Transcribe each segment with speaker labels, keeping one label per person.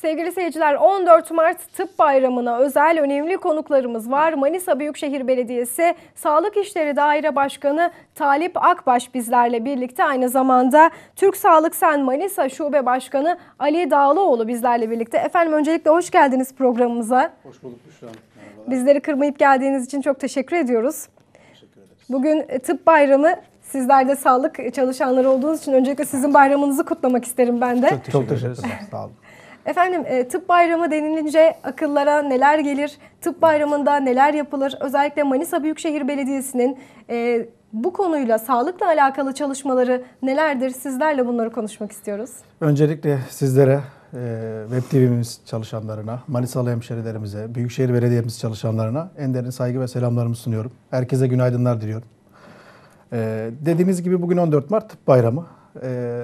Speaker 1: Sevgili seyirciler 14 Mart Tıp Bayramı'na özel önemli konuklarımız var. Manisa Büyükşehir Belediyesi Sağlık İşleri Daire Başkanı Talip Akbaş bizlerle birlikte aynı zamanda Türk Sağlık Sen Manisa Şube Başkanı Ali Dağlıoğlu bizlerle birlikte. Efendim öncelikle hoş geldiniz programımıza. Hoş bulduk Büşra Bizleri kırmayıp geldiğiniz için çok teşekkür ediyoruz. Teşekkür ederiz. Bugün e, Tıp Bayramı Sizler de sağlık çalışanları olduğunuz için öncelikle sizin bayramınızı kutlamak isterim ben de. Çok teşekkür, çok teşekkür ederim. Sağ olun. Efendim e, tıp bayramı denilince akıllara neler gelir? Tıp bayramında neler yapılır? Özellikle Manisa Büyükşehir Belediyesi'nin e, bu konuyla sağlıkla alakalı çalışmaları nelerdir? Sizlerle bunları konuşmak istiyoruz.
Speaker 2: Öncelikle sizlere e, Web TV'miz çalışanlarına, Manisalı hemşerilerimize, Büyükşehir Belediye'miz çalışanlarına en derin saygı ve selamlarımı sunuyorum. Herkese günaydınlar diliyorum. Ee, dediğiniz gibi bugün 14 Mart Tıp Bayramı. Ee,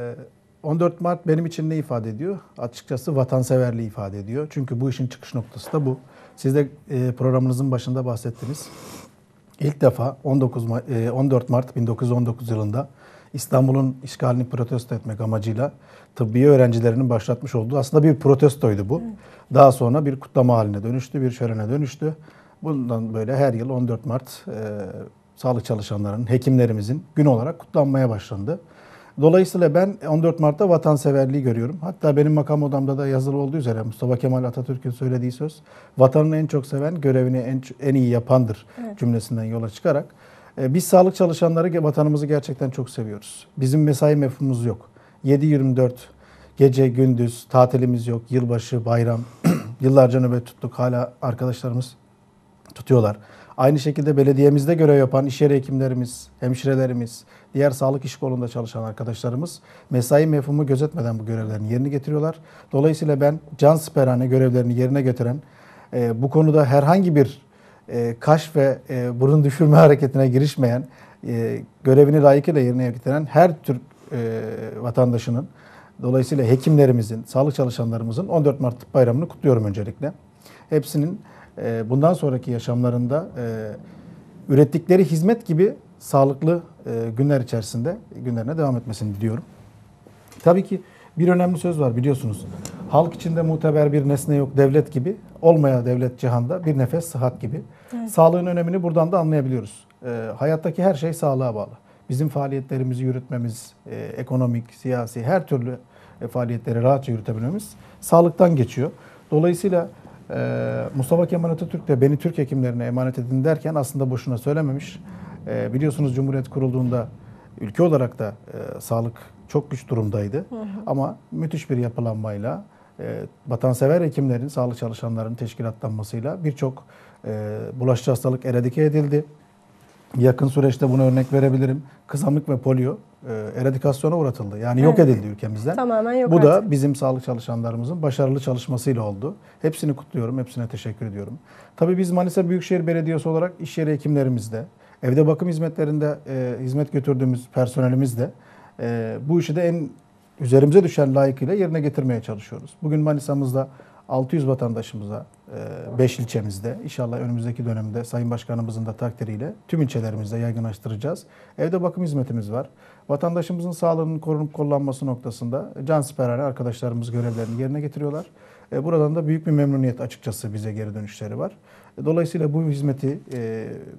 Speaker 2: 14 Mart benim için ne ifade ediyor? Açıkçası vatanseverliği ifade ediyor. Çünkü bu işin çıkış noktası da bu. Siz de e, programınızın başında bahsettiniz. İlk defa 19 14 e, Mart 1919 yılında İstanbul'un işgalini protesto etmek amacıyla tıbbi öğrencilerinin başlatmış olduğu aslında bir protestoydu bu. Daha sonra bir kutlama haline dönüştü, bir şölene dönüştü. Bundan böyle her yıl 14 Mart e, sağlık çalışanlarının, hekimlerimizin gün olarak kutlanmaya başlandı. Dolayısıyla ben 14 Mart'ta vatanseverliği görüyorum. Hatta benim makam odamda da yazılı olduğu üzere Mustafa Kemal Atatürk'ün söylediği söz vatanını en çok seven görevini en, en iyi yapandır evet. cümlesinden yola çıkarak e, biz sağlık çalışanları vatanımızı gerçekten çok seviyoruz. Bizim mesai mefhumumuz yok. 7-24 gece gündüz tatilimiz yok. Yılbaşı, bayram. Yıllarca nöbet tuttuk. Hala arkadaşlarımız tutuyorlar. Aynı şekilde belediyemizde görev yapan iş yeri hekimlerimiz, hemşirelerimiz, diğer sağlık iş kolunda çalışan arkadaşlarımız mesai mefhumu gözetmeden bu görevlerini yerine getiriyorlar. Dolayısıyla ben can siperhane görevlerini yerine getiren, e, bu konuda herhangi bir e, kaş ve e, burun düşürme hareketine girişmeyen, e, görevini layıkıyla yerine getiren her tür e, vatandaşının, dolayısıyla hekimlerimizin, sağlık çalışanlarımızın 14 Mart bayramını kutluyorum öncelikle. Hepsinin ee, bundan sonraki yaşamlarında e, ürettikleri hizmet gibi sağlıklı e, günler içerisinde günlerine devam etmesini diliyorum. Tabii ki bir önemli söz var biliyorsunuz. Halk içinde muteber bir nesne yok devlet gibi. Olmaya devlet cihanda bir nefes sıhhat gibi. Evet. Sağlığın önemini buradan da anlayabiliyoruz. E, hayattaki her şey sağlığa bağlı. Bizim faaliyetlerimizi yürütmemiz, e, ekonomik, siyasi her türlü e, faaliyetleri rahatça yürütebilmemiz sağlıktan geçiyor. Dolayısıyla ee, Mustafa Kemal Atatürk de beni Türk hekimlerine emanet edin derken aslında boşuna söylememiş. Ee, biliyorsunuz Cumhuriyet kurulduğunda ülke olarak da e, sağlık çok güç durumdaydı. Ama müthiş bir yapılanmayla, e, vatansever hekimlerin, sağlık çalışanlarının teşkilatlanmasıyla birçok e, bulaşıcı hastalık eradike edildi. Yakın süreçte bunu örnek verebilirim. Kızamık ve polio e, eradikasyona uğratıldı. Yani yok edildi ülkemizde. Tamamen yok Bu artık. da bizim sağlık çalışanlarımızın başarılı çalışmasıyla oldu. Hepsini kutluyorum, hepsine teşekkür ediyorum. Tabii biz Manisa Büyükşehir Belediyesi olarak iş yeri hekimlerimizde, evde bakım hizmetlerinde e, hizmet götürdüğümüz personelimizde e, bu işi de en üzerimize düşen layıkıyla yerine getirmeye çalışıyoruz. Bugün Manisa'mızda 600 vatandaşımıza 5 e, ilçemizde inşallah önümüzdeki dönemde Sayın Başkanımızın da takdiriyle tüm ilçelerimizde yaygınlaştıracağız. Evde bakım hizmetimiz var. Vatandaşımızın sağlığının korunup kullanması noktasında cansiperhane arkadaşlarımız görevlerini yerine getiriyorlar. E, buradan da büyük bir memnuniyet açıkçası bize geri dönüşleri var. E, dolayısıyla bu hizmeti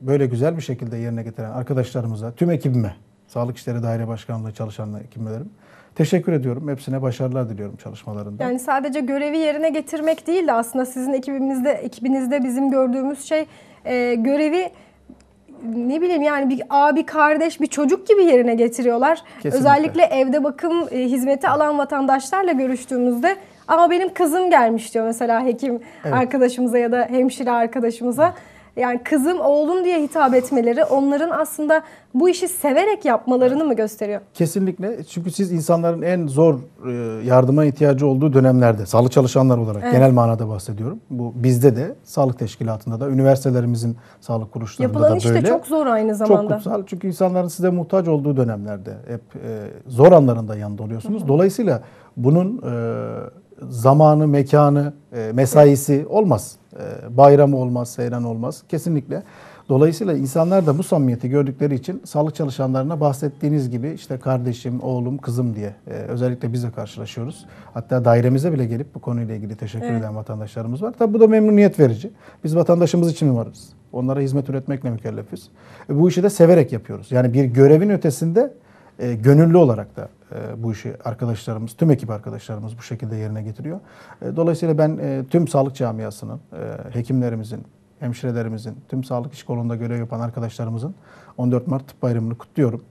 Speaker 2: böyle güzel bir şekilde yerine getiren arkadaşlarımıza, tüm ekibime, Sağlık İşleri Daire Başkanlığı çalışan ekibimlerim, Teşekkür ediyorum. Hepsine başarılar diliyorum çalışmalarında.
Speaker 1: Yani sadece görevi yerine getirmek değil de aslında sizin ekibimizde, ekibinizde bizim gördüğümüz şey e, görevi ne bileyim yani bir abi, kardeş, bir çocuk gibi yerine getiriyorlar. Kesinlikle. Özellikle evde bakım e, hizmeti alan vatandaşlarla görüştüğümüzde ama benim kızım gelmiş diyor mesela hekim evet. arkadaşımıza ya da hemşire arkadaşımıza. Evet yani kızım, oğlum diye hitap etmeleri onların aslında bu işi severek yapmalarını mı gösteriyor?
Speaker 2: Kesinlikle. Çünkü siz insanların en zor e, yardıma ihtiyacı olduğu dönemlerde, sağlık çalışanlar olarak evet. genel manada bahsediyorum. Bu bizde de, sağlık teşkilatında da, üniversitelerimizin sağlık kuruluşlarında Yapılan da böyle. Yapılan iş de çok zor aynı zamanda. Çok kutsal. Çünkü insanların size muhtaç olduğu dönemlerde hep e, zor anlarında yanında oluyorsunuz. Dolayısıyla bunun e, zamanı, mekanı, mesaisi olmaz. E, bayram olmaz, seyran olmaz. Kesinlikle. Dolayısıyla insanlar da bu samimiyeti gördükleri için sağlık çalışanlarına bahsettiğiniz gibi işte kardeşim, oğlum, kızım diye e, özellikle bize karşılaşıyoruz. Hatta dairemize bile gelip bu konuyla ilgili teşekkür evet. eden vatandaşlarımız var. Tabi bu da memnuniyet verici. Biz vatandaşımız için mi varız. Onlara hizmet üretmekle mükellefiz. E, bu işi de severek yapıyoruz. Yani bir görevin ötesinde e, gönüllü olarak da e, bu işi arkadaşlarımız, tüm ekip arkadaşlarımız bu şekilde yerine getiriyor. E, dolayısıyla ben e, tüm sağlık camiasının, e, hekimlerimizin, hemşirelerimizin, tüm sağlık iş kolunda görev yapan arkadaşlarımızın 14 Mart Tıp Bayramı'nı kutluyorum.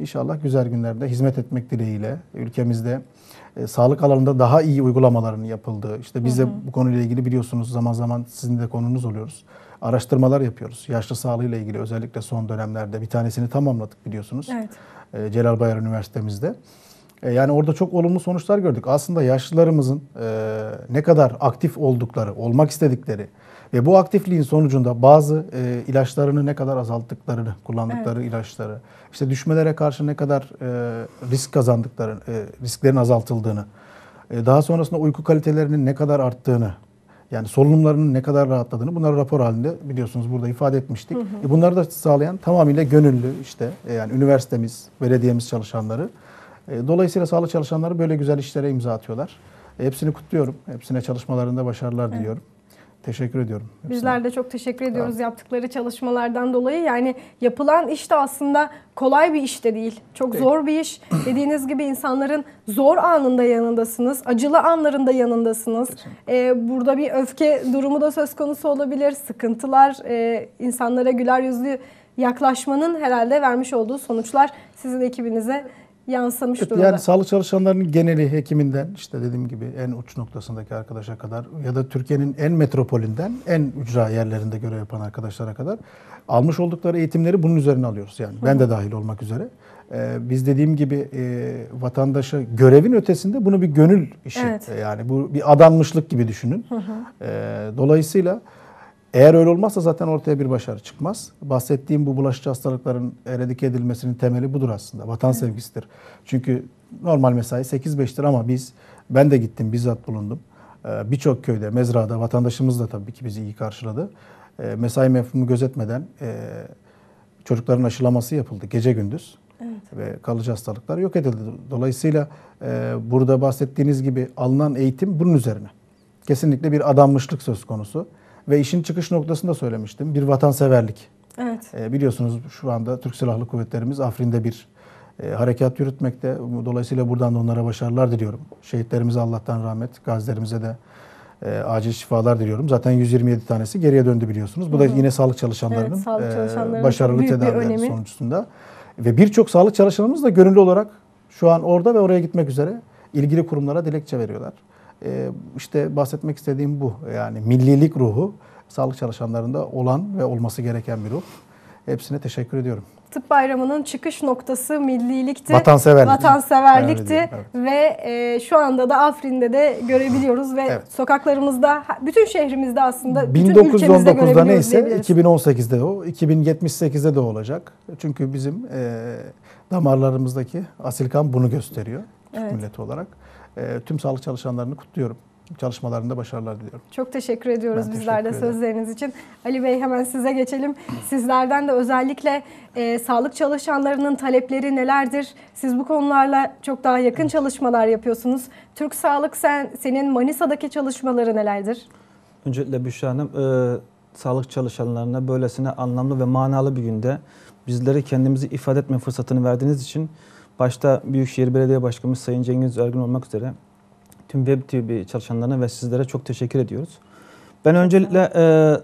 Speaker 2: İnşallah güzel günlerde hizmet etmek dileğiyle ülkemizde e, sağlık alanında daha iyi uygulamaların yapıldığı, işte biz de bu konuyla ilgili biliyorsunuz zaman zaman sizin de konunuz oluyoruz araştırmalar yapıyoruz. Yaşlı sağlığıyla ilgili özellikle son dönemlerde bir tanesini tamamladık biliyorsunuz. Evet. Ee, Celal Bayar Üniversitemizde. Ee, yani orada çok olumlu sonuçlar gördük. Aslında yaşlılarımızın e, ne kadar aktif oldukları, olmak istedikleri ve bu aktifliğin sonucunda bazı e, ilaçlarını ne kadar azalttıklarını, kullandıkları evet. ilaçları, işte düşmelere karşı ne kadar e, risk kazandıklarını, risklerin azaltıldığını, daha sonrasında uyku kalitelerinin ne kadar arttığını, yani solunumlarının ne kadar rahatladığını bunları rapor halinde biliyorsunuz burada ifade etmiştik. Hı hı. E bunları da sağlayan tamamıyla gönüllü işte e, yani üniversitemiz, belediyemiz çalışanları. E, dolayısıyla sağlık çalışanları böyle güzel işlere imza atıyorlar. E, hepsini kutluyorum. Hepsine çalışmalarında başarılar evet. diliyorum. Teşekkür ediyorum. Bizler
Speaker 1: de çok teşekkür ediyoruz evet. yaptıkları çalışmalardan dolayı. Yani yapılan iş de aslında kolay bir iş de değil. Çok değil. zor bir iş. Dediğiniz gibi insanların zor anında yanındasınız. Acılı anlarında yanındasınız. Ee, burada bir öfke durumu da söz konusu olabilir. Sıkıntılar, e, insanlara güler yüzlü yaklaşmanın herhalde vermiş olduğu sonuçlar sizin ekibinize yansımış evet, durumda. Yani
Speaker 2: sağlık çalışanlarının geneli hekiminden işte dediğim gibi en uç noktasındaki arkadaşa kadar ya da Türkiye'nin en metropolinden en ücra yerlerinde görev yapan arkadaşlara kadar almış oldukları eğitimleri bunun üzerine alıyoruz yani. Ben de dahil olmak üzere. Ee, biz dediğim gibi e, vatandaşa görevin ötesinde bunu bir gönül işi. Evet. Yani bu bir adanmışlık gibi düşünün. Hı hı. Ee, dolayısıyla eğer öyle olmazsa zaten ortaya bir başarı çıkmaz. Bahsettiğim bu bulaşıcı hastalıkların eradike edilmesinin temeli budur aslında. Vatan sevgisidir. Çünkü normal mesai 8-5'tir ama biz, ben de gittim bizzat bulundum. Ee, birçok köyde, mezrada vatandaşımız da tabii ki bizi iyi karşıladı. Ee, mesai mefhumu gözetmeden e, çocukların aşılaması yapıldı gece gündüz. Evet. Ve kalıcı hastalıklar yok edildi. Dolayısıyla e, burada bahsettiğiniz gibi alınan eğitim bunun üzerine. Kesinlikle bir adanmışlık söz konusu. Ve işin çıkış noktasında söylemiştim. Bir vatanseverlik. Evet. E, biliyorsunuz şu anda Türk Silahlı Kuvvetlerimiz Afrin'de bir e, harekat yürütmekte. Dolayısıyla buradan da onlara başarılar diliyorum. Şehitlerimize Allah'tan rahmet, gazilerimize de e, acil şifalar diliyorum. Zaten 127 tanesi geriye döndü biliyorsunuz. Bu Hı-hı. da yine sağlık çalışanlarının, evet, sağlık e, çalışanlarının e, başarılı tedavilerinin sonucunda. Ve birçok sağlık çalışanımız da gönüllü olarak şu an orada ve oraya gitmek üzere ilgili kurumlara dilekçe veriyorlar. Ee, işte bahsetmek istediğim bu. Yani millilik ruhu sağlık çalışanlarında olan ve olması gereken bir ruh. Hepsine teşekkür ediyorum.
Speaker 1: Tıp bayramının çıkış noktası millilikti, vatanseverlik. vatanseverlikti evet, ve e, şu anda da Afrin'de de görebiliyoruz ve evet. sokaklarımızda, bütün şehrimizde aslında, bütün ülkemizde görebiliyoruz neyse
Speaker 2: 2018'de o, 2078'de de olacak. Çünkü bizim e, damarlarımızdaki asil kan bunu gösteriyor Türk evet. milleti olarak e, tüm sağlık çalışanlarını kutluyorum. Çalışmalarında başarılar diliyorum.
Speaker 1: Çok teşekkür ediyoruz ben bizler teşekkür de sözleriniz için. Ali Bey hemen size geçelim. Sizlerden de özellikle e, sağlık çalışanlarının talepleri nelerdir? Siz bu konularla çok daha yakın evet. çalışmalar yapıyorsunuz. Türk Sağlık Sen, senin Manisa'daki çalışmaları nelerdir?
Speaker 3: Öncelikle Büşra Hanım, e, sağlık çalışanlarına böylesine anlamlı ve manalı bir günde bizlere kendimizi ifade etme fırsatını verdiğiniz için Başta Büyükşehir Belediye Başkanımız Sayın Cengiz Ergün olmak üzere tüm WebTV çalışanlarına ve sizlere çok teşekkür ediyoruz. Ben öncelikle e,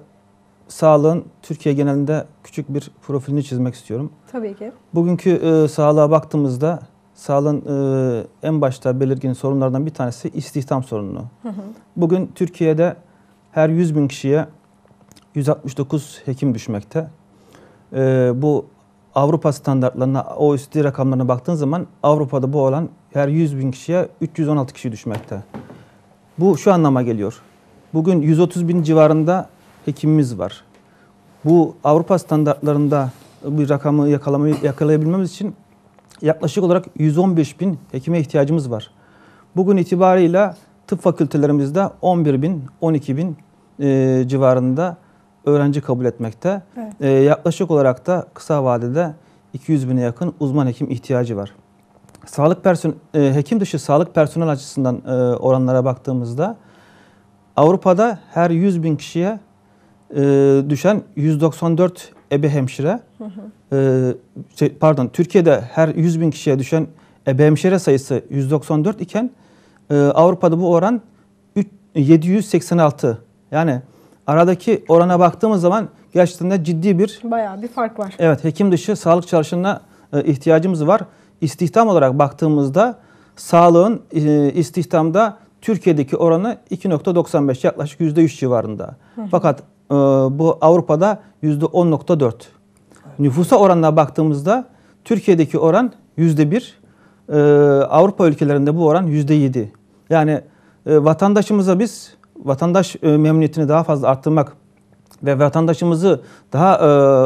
Speaker 3: sağlığın Türkiye genelinde küçük bir profilini çizmek istiyorum. Tabii ki. Bugünkü e, sağlığa baktığımızda sağlığın e, en başta belirgin sorunlardan bir tanesi istihdam sorununu. Bugün Türkiye'de her 100 bin kişiye 169 hekim düşmekte. E, bu Avrupa standartlarına, OECD rakamlarına baktığın zaman Avrupa'da bu olan her 100 bin kişiye 316 kişi düşmekte. Bu şu anlama geliyor. Bugün 130 bin civarında hekimimiz var. Bu Avrupa standartlarında bir rakamı yakalamayı, yakalayabilmemiz için yaklaşık olarak 115 bin hekime ihtiyacımız var. Bugün itibarıyla tıp fakültelerimizde 11 bin, 12 bin e, civarında öğrenci kabul etmekte. Evet. E, yaklaşık olarak da kısa vadede 200 bine yakın uzman hekim ihtiyacı var. Sağlık person e, hekim dışı sağlık personel açısından e, oranlara baktığımızda Avrupa'da her 100 bin kişiye e, düşen 194 ebe hemşire, hı hı. E, şey, pardon Türkiye'de her 100 bin kişiye düşen ebe hemşire sayısı 194 iken e, Avrupa'da bu oran 3, 786. Yani aradaki orana baktığımız zaman gerçekten de ciddi bir... Bayağı bir fark var. Evet hekim dışı sağlık çalışanına e, ihtiyacımız var. İstihdam olarak baktığımızda sağlığın e, istihdamda Türkiye'deki oranı 2.95 yaklaşık %3 civarında. Fakat e, bu Avrupa'da %10.4. Nüfusa oranına baktığımızda Türkiye'deki oran %1. E, Avrupa ülkelerinde bu oran %7. Yani vatandaşımıza biz vatandaş e, memnuniyetini daha fazla arttırmak ve vatandaşımızı daha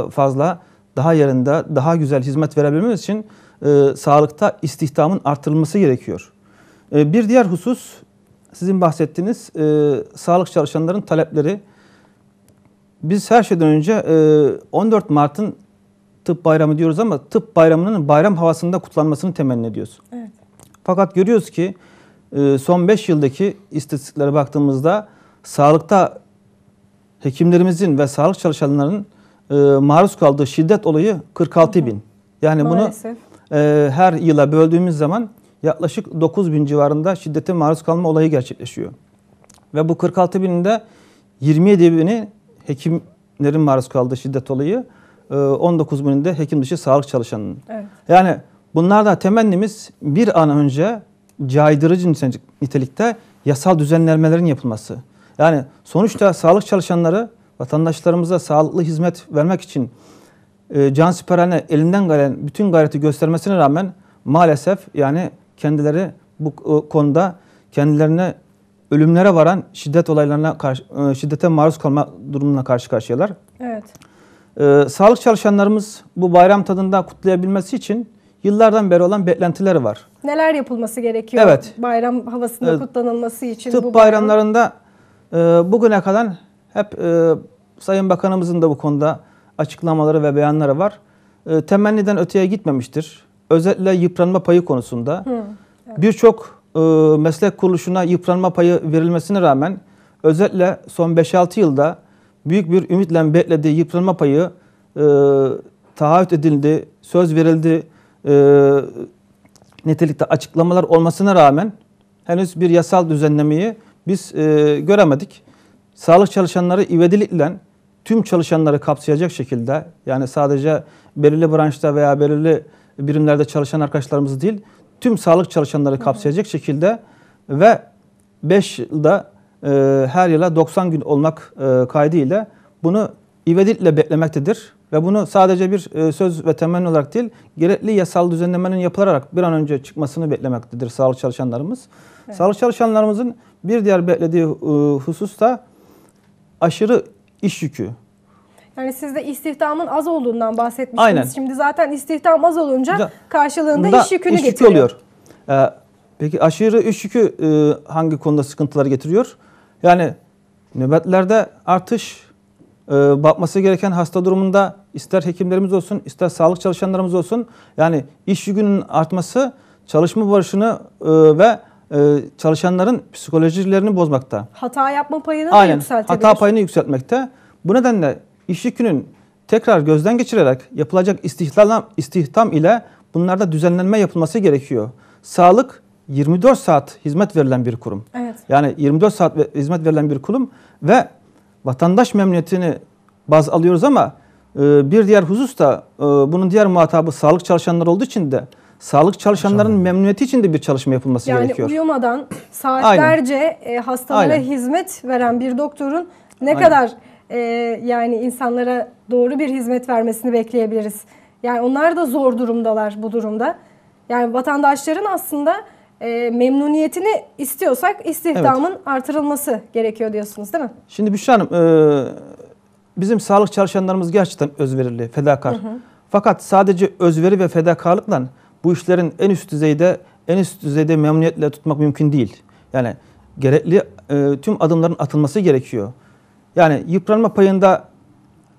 Speaker 3: e, fazla, daha yerinde, daha güzel hizmet verebilmemiz için e, sağlıkta istihdamın artırılması gerekiyor. Bir diğer husus sizin bahsettiğiniz sağlık çalışanların talepleri. Biz her şeyden önce 14 Mart'ın tıp bayramı diyoruz ama tıp bayramının bayram havasında kutlanmasını temenni ediyoruz. Evet. Fakat görüyoruz ki ee, son 5 yıldaki istatistiklere baktığımızda sağlıkta hekimlerimizin ve sağlık çalışanlarının e, maruz kaldığı şiddet olayı 46 bin. Yani bunu e, her yıla böldüğümüz zaman yaklaşık 9 bin civarında şiddete maruz kalma olayı gerçekleşiyor. Ve bu 46 bininde 27 bini hekimlerin maruz kaldığı şiddet olayı, 19 e, bininde hekim dışı sağlık çalışanının. Evet. Yani bunlar da temennimiz bir an önce caydırıcı nitelikte yasal düzenlemelerin yapılması. Yani sonuçta sağlık çalışanları vatandaşlarımıza sağlıklı hizmet vermek için e, can siperhane elinden gelen bütün gayreti göstermesine rağmen maalesef yani kendileri bu e, konuda kendilerine ölümlere varan şiddet olaylarına karşı e, şiddete maruz kalma durumuna karşı karşıyalar. Evet. E, sağlık çalışanlarımız bu bayram tadında kutlayabilmesi için yıllardan beri olan beklentiler var.
Speaker 1: Neler yapılması gerekiyor evet. bayram havasında evet. kutlanılması için? Tıp bu bayram... bayramlarında
Speaker 3: e, bugüne kadar hep e, Sayın Bakanımızın da bu konuda açıklamaları ve beyanları var. E, temenniden öteye gitmemiştir. Özellikle yıpranma payı konusunda. evet. Birçok e, meslek kuruluşuna yıpranma payı verilmesine rağmen özellikle son 5-6 yılda büyük bir ümitle beklediği yıpranma payı e, taahhüt edildi, söz verildi ee, nitelikte açıklamalar olmasına rağmen henüz bir yasal düzenlemeyi biz e, göremedik. Sağlık çalışanları ivedilikle tüm çalışanları kapsayacak şekilde yani sadece belirli branşta veya belirli birimlerde çalışan arkadaşlarımız değil tüm sağlık çalışanları kapsayacak şekilde ve 5 yılda e, her yıla 90 gün olmak e, kaydıyla bunu ivedilikle beklemektedir. Ve bunu sadece bir e, söz ve temenni olarak değil, gerekli yasal düzenlemenin yapılarak bir an önce çıkmasını beklemektedir sağlık çalışanlarımız. Evet. Sağlık çalışanlarımızın bir diğer beklediği e, husus da aşırı iş yükü.
Speaker 1: Yani siz de istihdamın az olduğundan bahsetmiştiniz. Aynen. Şimdi zaten istihdam az olunca karşılığında da iş yükünü iş yükü getiriyor. oluyor.
Speaker 3: Ee, peki aşırı iş yükü e, hangi konuda sıkıntılar getiriyor? Yani nöbetlerde artış ee, bakması gereken hasta durumunda ister hekimlerimiz olsun ister sağlık çalışanlarımız olsun yani iş yükünün artması çalışma barışını e, ve e, çalışanların psikolojilerini bozmakta.
Speaker 1: Hata yapma payını Aynen, yükseltebilir. Hata
Speaker 3: payını yükseltmekte. Bu nedenle iş yükünün tekrar gözden geçirerek yapılacak istihdam, istihdam ile bunlarda düzenlenme yapılması gerekiyor. Sağlık 24 saat hizmet verilen bir kurum. Evet. Yani 24 saat hizmet verilen bir kurum ve vatandaş memnuniyetini baz alıyoruz ama e, bir diğer husus da e, bunun diğer muhatabı sağlık çalışanları olduğu için de sağlık çalışanların Hocam. memnuniyeti için de bir çalışma yapılması yani gerekiyor. Yani
Speaker 1: uyumadan saatlerce Aynen. E, hastalara hizmet veren bir doktorun ne Aynen. kadar e, yani insanlara doğru bir hizmet vermesini bekleyebiliriz. Yani onlar da zor durumdalar bu durumda. Yani vatandaşların aslında e, memnuniyetini istiyorsak istihdamın evet. artırılması gerekiyor diyorsunuz değil mi?
Speaker 3: Şimdi Büşra Hanım e, bizim sağlık çalışanlarımız gerçekten özverili, fedakar. Hı hı. Fakat sadece özveri ve fedakarlıkla bu işlerin en üst düzeyde en üst düzeyde memnuniyetle tutmak mümkün değil. Yani gerekli e, tüm adımların atılması gerekiyor. Yani yıpranma payında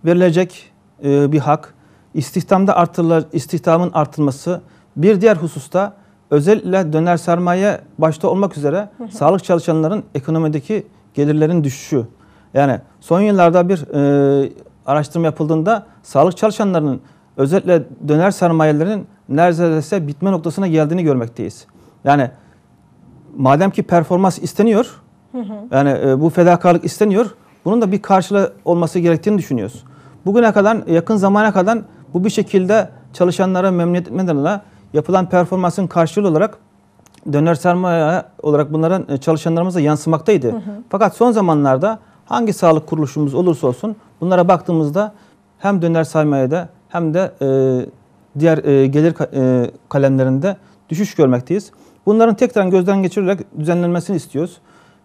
Speaker 3: verilecek e, bir hak, istihdamda artırılır, istihdamın artılması, bir diğer hususta özellikle döner sermaye başta olmak üzere sağlık çalışanların ekonomideki gelirlerin düşüşü. Yani son yıllarda bir e, araştırma yapıldığında sağlık çalışanlarının özellikle döner sermayelerinin neredeyse bitme noktasına geldiğini görmekteyiz. Yani madem ki performans isteniyor, yani e, bu fedakarlık isteniyor, bunun da bir karşılığı olması gerektiğini düşünüyoruz. Bugüne kadar, yakın zamana kadar bu bir şekilde çalışanlara memnuniyet etmelerine yapılan performansın karşılığı olarak döner sermaye olarak bunların e, çalışanlarımıza yansımaktaydı. Hı hı. Fakat son zamanlarda hangi sağlık kuruluşumuz olursa olsun bunlara baktığımızda hem döner sermayede hem de e, diğer e, gelir ka e, kalemlerinde düşüş görmekteyiz. Bunların tekrar gözden geçirerek düzenlenmesini istiyoruz.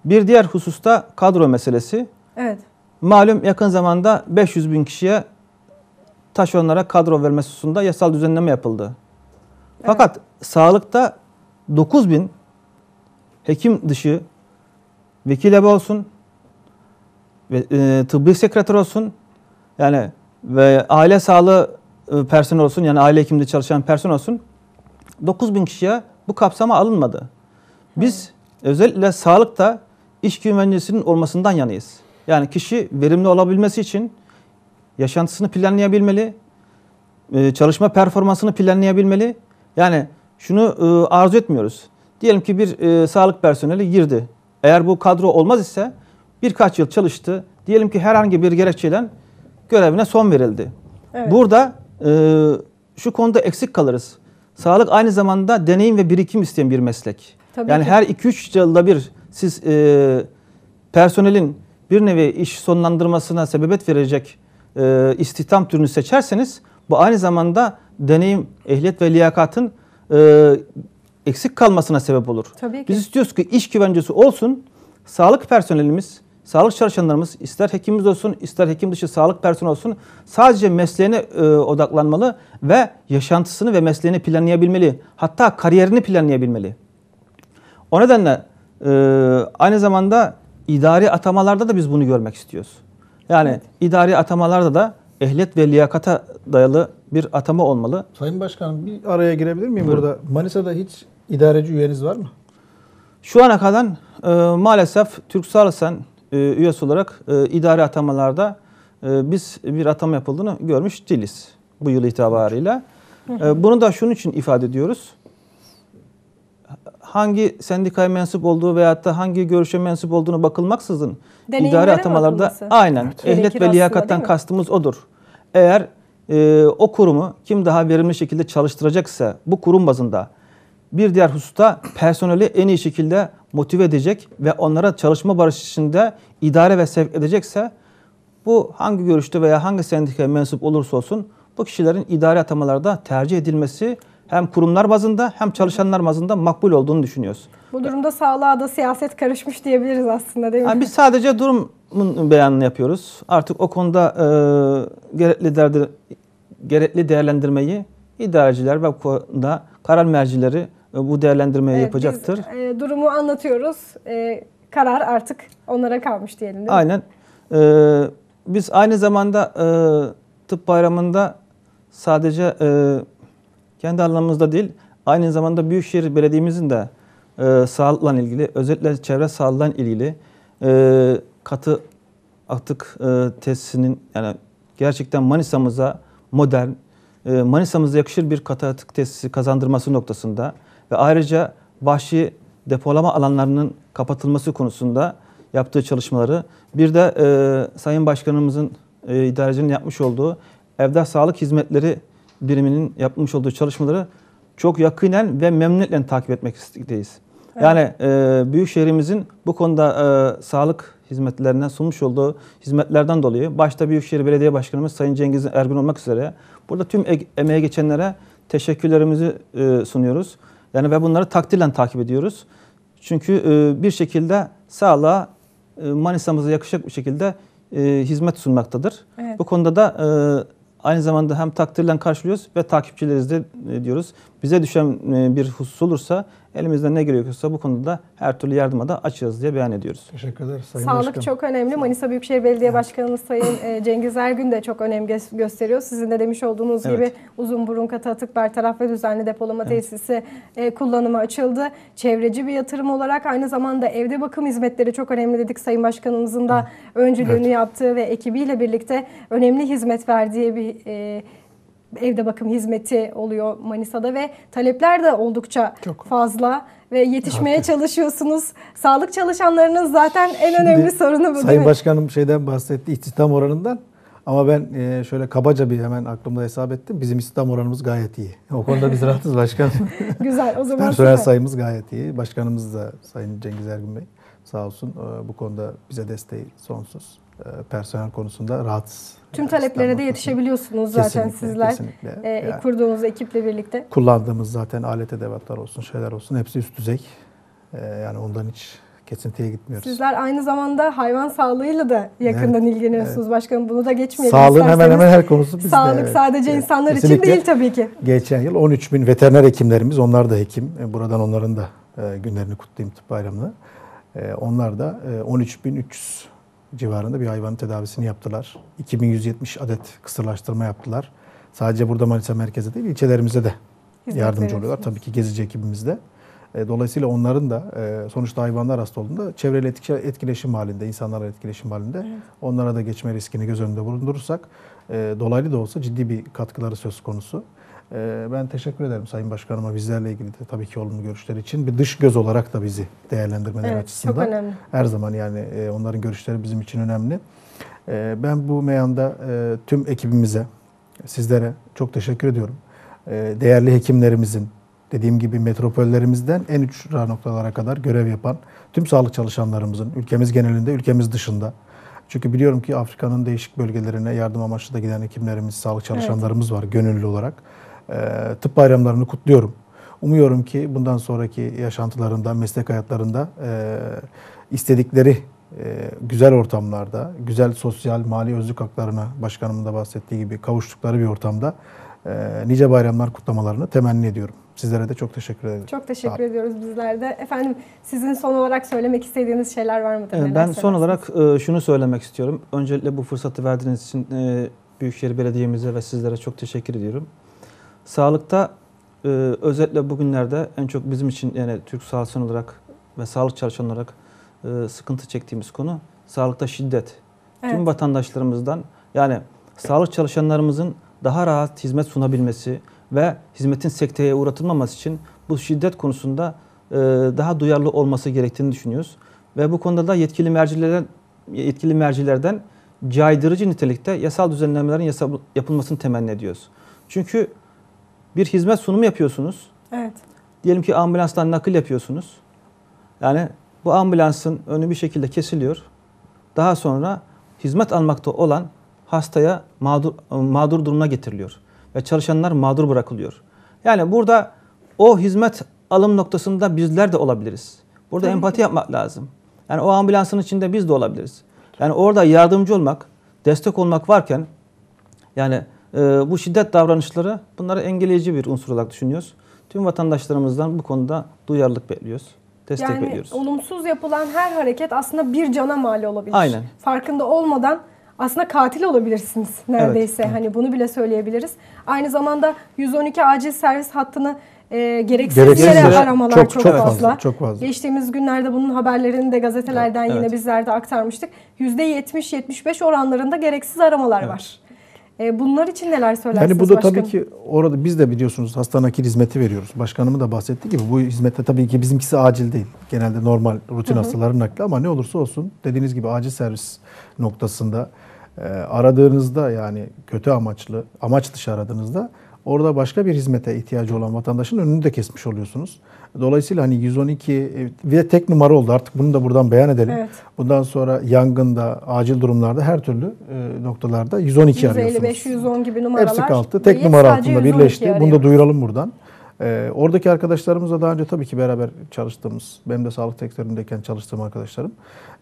Speaker 3: Bir diğer hususta kadro meselesi. Evet. Malum yakın zamanda 500 bin kişiye taşeronlara kadro vermesi hususunda yasal düzenleme yapıldı. Fakat evet. sağlıkta 9 bin hekim dışı vekil ebe olsun ve e, tıbbi sekreter olsun yani ve aile sağlığı e, personel olsun yani aile hekimde çalışan personel olsun 9 bin kişiye bu kapsama alınmadı. Biz evet. özellikle sağlıkta iş güvencesinin olmasından yanayız. Yani kişi verimli olabilmesi için yaşantısını planlayabilmeli, e, çalışma performansını planlayabilmeli yani şunu e, arzu etmiyoruz. Diyelim ki bir e, sağlık personeli girdi. Eğer bu kadro olmaz ise birkaç yıl çalıştı. Diyelim ki herhangi bir gerekçeyle görevine son verildi. Evet. Burada e, şu konuda eksik kalırız. Sağlık aynı zamanda deneyim ve birikim isteyen bir meslek. Tabii yani ki. her 2-3 yılda bir siz e, personelin bir nevi iş sonlandırmasına sebebet verecek e, istihdam türünü seçerseniz bu aynı zamanda deneyim, ehliyet ve liyakatın e, eksik kalmasına sebep olur. Tabii ki. Biz istiyoruz ki iş güvencesi olsun. Sağlık personelimiz, sağlık çalışanlarımız ister hekimimiz olsun, ister hekim dışı sağlık personeli olsun sadece mesleğine e, odaklanmalı ve yaşantısını ve mesleğini planlayabilmeli. Hatta kariyerini planlayabilmeli. O nedenle e, aynı zamanda idari atamalarda da biz bunu görmek istiyoruz. Yani evet. idari atamalarda da ehliyet ve liyakata dayalı bir atama olmalı.
Speaker 2: Sayın Başkanım bir araya girebilir miyim Buyurun. burada? Manisa'da hiç idareci üyeniz
Speaker 3: var mı? Şu ana kadar e, maalesef Türk Sarısen e, üyesi olarak e, idari atamalarda e, biz bir atama yapıldığını görmüş değiliz bu yıl itibarıyla. E, bunu da şunun için ifade ediyoruz hangi sendikaya mensup olduğu veyahut da hangi görüşe mensup olduğunu bakılmaksızın idare atamalarda bakılması. aynen evet. ehliyet ve liyakattan kastımız odur. Eğer e, o kurumu kim daha verimli şekilde çalıştıracaksa bu kurum bazında bir diğer hususta personeli en iyi şekilde motive edecek ve onlara çalışma barışı içinde idare ve sevk edecekse bu hangi görüşte veya hangi sendikaya mensup olursa olsun bu kişilerin idare atamalarda tercih edilmesi hem kurumlar bazında hem çalışanlar bazında makbul olduğunu düşünüyoruz.
Speaker 1: Bu durumda sağlığa da siyaset karışmış diyebiliriz aslında değil mi? Yani biz
Speaker 3: sadece durumun beyanını yapıyoruz. Artık o konuda e, gerekli, derdi, gerekli değerlendirmeyi idareciler ve bu konuda karar mercileri e, bu değerlendirmeyi evet, yapacaktır.
Speaker 1: Biz, e, durumu anlatıyoruz. E, karar artık onlara kalmış diyelim değil Aynen. mi?
Speaker 3: Aynen. E, biz aynı zamanda e, tıp bayramında sadece... E, kendi alanımızda değil, aynı zamanda Büyükşehir Belediye'mizin de e, sağlıkla ilgili, özellikle çevre sağlıkla ilgili e, katı atık e, tesisinin yani gerçekten Manisa'mıza modern, e, Manisa'mıza yakışır bir katı atık tesisi kazandırması noktasında ve ayrıca vahşi depolama alanlarının kapatılması konusunda yaptığı çalışmaları bir de e, Sayın Başkanımızın e, idarecinin yapmış olduğu evde sağlık hizmetleri biriminin yapmış olduğu çalışmaları çok yakinen ve memnuniyetle takip etmek istekteyiz. Evet. Yani e, büyük şehrimizin bu konuda e, sağlık hizmetlerine sunmuş olduğu hizmetlerden dolayı başta Büyükşehir Belediye Başkanımız Sayın Cengiz Ergün olmak üzere burada tüm e, emeğe geçenlere teşekkürlerimizi e, sunuyoruz. Yani ve bunları takdirle takip ediyoruz. Çünkü e, bir şekilde sağlığa e, Manisa'mıza yakışık bir şekilde e, hizmet sunmaktadır. Evet. Bu konuda da e, aynı zamanda hem takdirle karşılıyoruz ve takipçileriz de e, diyoruz. Bize düşen e, bir husus olursa elimizden ne gerekiyorsa bu konuda her türlü yardıma da açığız diye beyan ediyoruz. Teşekkür ederiz Sayın Sağlık Başkanım.
Speaker 1: çok önemli. Manisa Büyükşehir Belediye Başkanımız Sayın e, Cengiz Ergün de çok önem gösteriyor. Sizin de demiş olduğunuz evet. gibi uzun burun katı atık bertaraf ve düzenli depolama evet. tesisi e, kullanıma açıldı. Çevreci bir yatırım olarak aynı zamanda evde bakım hizmetleri çok önemli dedik. Sayın Başkanımızın da evet. öncülüğünü evet. yaptığı ve ekibiyle birlikte önemli hizmet verdiği bir e, evde bakım hizmeti oluyor Manisa'da ve talepler de oldukça Çok. fazla ve yetişmeye Hakikaten. çalışıyorsunuz. Sağlık çalışanlarının zaten en Şimdi, önemli sorunu bu Sayın mi?
Speaker 2: Başkanım şeyden bahsetti istihdam oranından. Ama ben e, şöyle kabaca bir hemen aklımda hesap ettim. Bizim istihdam oranımız gayet iyi. O konuda biz rahatız başkanım. Güzel o zaman. Personel süper. sayımız gayet iyi. Başkanımız da Sayın Cengiz Ergün Bey sağ olsun e, bu konuda bize desteği sonsuz. E, personel konusunda rahatsız. Tüm taleplere de
Speaker 1: yetişebiliyorsunuz zaten kesinlikle, sizler. Kesinlikle. E, yani, kurduğunuz ekiple birlikte.
Speaker 2: Kullandığımız zaten alet edevatlar olsun, şeyler olsun hepsi üst düzey. E, yani ondan hiç kesintiye gitmiyoruz.
Speaker 1: Sizler aynı zamanda hayvan sağlığıyla da yakından evet, ilgileniyorsunuz evet. başkanım. Bunu da geçmeyelim Sağlığın isterseniz. hemen hemen her konusu bizde. Sağlık evet. sadece evet. insanlar kesinlikle. için değil tabii ki.
Speaker 2: Geçen yıl 13 bin veteriner hekimlerimiz, onlar da hekim. E, buradan onların da e, günlerini kutlayayım tıp bayramını. Onlar da 13 bin 300 civarında bir hayvan tedavisini yaptılar. 2170 adet kısırlaştırma yaptılar. Sadece burada Manisa merkezde değil, ilçelerimize de yardımcı oluyorlar. Tabii ki gezici ekibimizde. E, dolayısıyla onların da e, sonuçta hayvanlar hasta olduğunda çevreyle etkileşim halinde, insanlarla etkileşim halinde onlara da geçme riskini göz önünde bulundurursak e, dolaylı da olsa ciddi bir katkıları söz konusu. Ee, ben teşekkür ederim Sayın Başkanıma bizlerle ilgili de tabii ki olumlu görüşler için. Bir dış göz olarak da bizi değerlendirmeler evet, açısından. Çok önemli. Her zaman yani e, onların görüşleri bizim için önemli. Ee, ben bu meyanda e, tüm ekibimize, sizlere çok teşekkür ediyorum. Ee, değerli hekimlerimizin, dediğim gibi metropollerimizden en uçra noktalara kadar görev yapan tüm sağlık çalışanlarımızın, ülkemiz genelinde, ülkemiz dışında, çünkü biliyorum ki Afrika'nın değişik bölgelerine yardım amaçlı da giden hekimlerimiz, sağlık çalışanlarımız evet. var gönüllü olarak. Ee, tıp bayramlarını kutluyorum. Umuyorum ki bundan sonraki yaşantılarında, meslek hayatlarında e, istedikleri e, güzel ortamlarda, güzel sosyal, mali özlük haklarına başkanımın da bahsettiği gibi kavuştukları bir ortamda e, nice bayramlar kutlamalarını temenni ediyorum. Sizlere de çok teşekkür ederim. Çok teşekkür
Speaker 1: ediyoruz bizler de. Efendim sizin son olarak söylemek istediğiniz şeyler var mıdır? Ee, ben son
Speaker 2: olarak şunu söylemek
Speaker 3: istiyorum. Öncelikle bu fırsatı verdiğiniz için Büyükşehir Belediye'mize ve sizlere çok teşekkür ediyorum. Sağlıkta e, özellikle bugünlerde en çok bizim için yani Türk sahasını olarak ve sağlık çalışanı olarak e, sıkıntı çektiğimiz konu sağlıkta şiddet. Evet. Tüm vatandaşlarımızdan yani sağlık çalışanlarımızın daha rahat hizmet sunabilmesi ve hizmetin sekteye uğratılmaması için bu şiddet konusunda e, daha duyarlı olması gerektiğini düşünüyoruz. Ve bu konuda da yetkili mercilerden yetkili mercilerden caydırıcı nitelikte yasal düzenlemelerin yasa, yapılmasını temenni ediyoruz. Çünkü bir hizmet sunumu yapıyorsunuz. Evet. Diyelim ki ambulanstan nakil yapıyorsunuz. Yani bu ambulansın önü bir şekilde kesiliyor. Daha sonra hizmet almakta olan hastaya mağdur, mağdur durumuna getiriliyor. Ve çalışanlar mağdur bırakılıyor. Yani burada o hizmet alım noktasında bizler de olabiliriz. Burada Tabii empati ki. yapmak lazım. Yani o ambulansın içinde biz de olabiliriz. Yani orada yardımcı olmak, destek olmak varken yani ee, bu şiddet davranışları bunları engelleyici bir unsur olarak düşünüyoruz. Tüm vatandaşlarımızdan bu konuda duyarlılık bekliyoruz. Destek yani bekliyoruz.
Speaker 1: olumsuz yapılan her hareket aslında bir cana mal olabilir. Aynen. Farkında olmadan aslında katil olabilirsiniz neredeyse. Evet, evet. Hani bunu bile söyleyebiliriz. Aynı zamanda 112 acil servis hattını e, gereksiz, gereksiz yere aramalar çok, çok, çok fazla. fazla. Çok fazla. Geçtiğimiz günlerde bunun haberlerini de gazetelerden evet, yine evet. bizler de aktarmıştık. %70-75 oranlarında gereksiz aramalar evet. var. E, bunlar için neler söylersiniz Yani bu da başkanım? tabii ki
Speaker 2: orada biz de biliyorsunuz hasta nakil hizmeti veriyoruz. Başkanımı da bahsetti gibi bu hizmette tabii ki bizimkisi acil değil. Genelde normal rutin hı hı. hastaların nakli ama ne olursa olsun dediğiniz gibi acil servis noktasında e, aradığınızda yani kötü amaçlı, amaç dışı aradığınızda Orada başka bir hizmete ihtiyacı olan vatandaşın önünü de kesmiş oluyorsunuz. Dolayısıyla hani 112 ve tek numara oldu artık bunu da buradan beyan edelim. Evet. Bundan sonra yangında, acil durumlarda her türlü e, noktalarda 112 155, arıyorsunuz.
Speaker 1: 155, 110 gibi numaralar. Hepsi kalktı. Tek numara altında birleşti. Arıyoruz. Bunu da duyuralım
Speaker 2: buradan. E, oradaki arkadaşlarımızla daha önce tabii ki beraber çalıştığımız, benim de sağlık sektöründeyken çalıştığım arkadaşlarım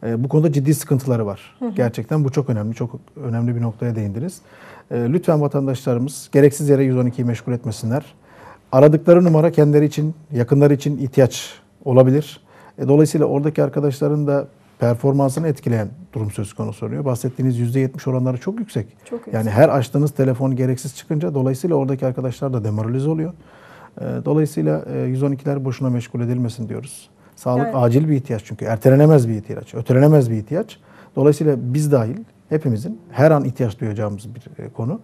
Speaker 2: e, bu konuda ciddi sıkıntıları var. Hı hı. Gerçekten bu çok önemli, çok önemli bir noktaya değindiniz. Ee, lütfen vatandaşlarımız gereksiz yere 112'yi meşgul etmesinler. Aradıkları numara kendileri için, yakınları için ihtiyaç olabilir. E, dolayısıyla oradaki arkadaşların da performansını etkileyen durum söz konusu oluyor. Bahsettiğiniz %70 oranları çok yüksek. Çok yüksek. Yani her açtığınız telefon gereksiz çıkınca dolayısıyla oradaki arkadaşlar da demoralize oluyor. E, dolayısıyla 112'ler e, boşuna meşgul edilmesin diyoruz. Sağlık evet. acil bir ihtiyaç çünkü. Ertelenemez bir ihtiyaç, ötelenemez bir ihtiyaç. Dolayısıyla biz dahil hepimizin her an ihtiyaç duyacağımız bir e, konu.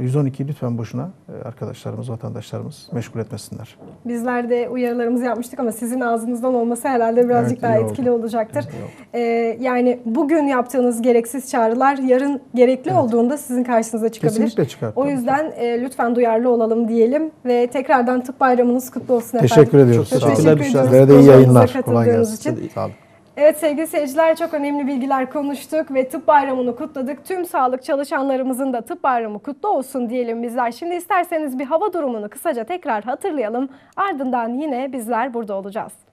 Speaker 2: 112 e, lütfen boşuna e, arkadaşlarımız, vatandaşlarımız meşgul etmesinler.
Speaker 1: Bizler de uyarılarımızı yapmıştık ama sizin ağzınızdan olması herhalde birazcık evet, daha etkili oldu. olacaktır. Evet, yani bugün yaptığınız gereksiz çağrılar yarın gerekli evet. olduğunda sizin karşınıza çıkabilir. Kesinlikle çıkar. O yüzden lütfen duyarlı olalım diyelim ve tekrardan tıp bayramınız kutlu olsun efendim. Teşekkür ediyoruz. Çok teşekkür ediyoruz. Sizlere de iyi yayınlar. Kolay gelsin. Için. Sağ olun. Evet sevgili seyirciler çok önemli bilgiler konuştuk ve tıp bayramını kutladık. Tüm sağlık çalışanlarımızın da tıp bayramı kutlu olsun diyelim bizler. Şimdi isterseniz bir hava durumunu kısaca tekrar hatırlayalım. Ardından yine bizler burada olacağız.